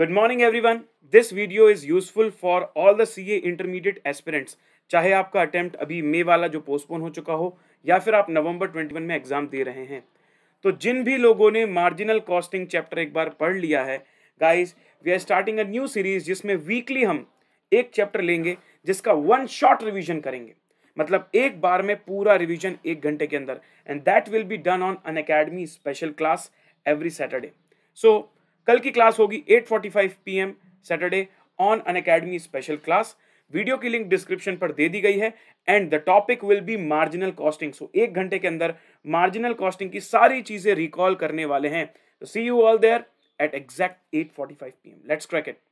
good morning everyone this video is useful for all the CA intermediate aspirants चाहे आपका attempt अभी मे वाला जो पोस्टपोन हो चुका हो या फिर आप नवंबर 21 में एग्जाम दे रहे हैं तो जिन भी लोगों ने मार्जिनल कॉस्टिंग चैप्टर एक बार पढ़ लिया है guys we are starting a new series जिसमें वीकली हम एक चैप्टर लेंगे जिसका वन शॉर्ट रिविजन करेंगे मतलब एक बार में पूरा रिविजन एक घंटे के अंदर and that will be done on Unacademy special class every Saturday so कल की क्लास होगी 8:45 forty Saturday on Unacademy special class video की लिंक डिस्क्रिप्शन पर दे दी गई है and the topic will be marginal costing so एक घंटे के अंदर मार्जिनल कॉस्टिंग की सारी चीजें रिकॉल करने वाले हैं see you all there at exact P M let's crack it